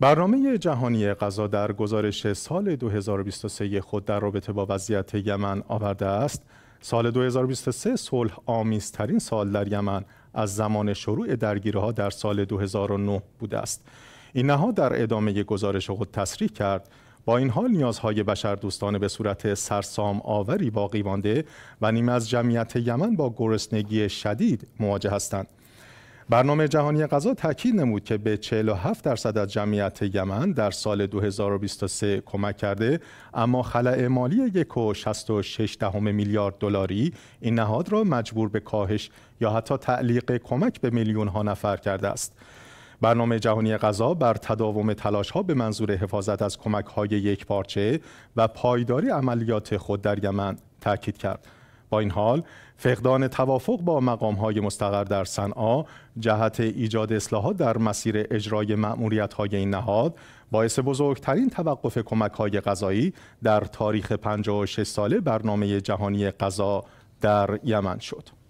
برنامه جهانی غذا در گزارش سال 2023 خود در رابطه با وضعیت یمن آورده است سال 2023 صلح آمیزترین سال در یمن از زمان شروع درگیرها در سال 2009 بوده است این نهاد در ادامه گزارش خود تصریح کرد با این حال نیازهای بشردوستانه به صورت سرسام آوری باقی مانده و نیم از جمعیت یمن با گرسنگی شدید مواجه هستند برنامه جهانی غذا تاکید نمود که به 47 درصد از جمعیت یمن در سال 2023 کمک کرده اما خلع مالی 1.66 میلیارد دلاری این نهاد را مجبور به کاهش یا حتی تعلیق کمک به میلیون ها نفر کرده است برنامه جهانی غذا بر تداوم تلاش ها به منظور حفاظت از کمک های یک پارچه و پایداری عملیات خود در یمن تاکید کرد این حال فقدان توافق با مقام های مستقر در صنعا جهت ایجاد اصلاحات در مسیر اجرای مأموریت های این نهاد باعث بزرگترین توقف کمک های غذایی در تاریخ 56 ساله برنامه جهانی غذا در یمن شد.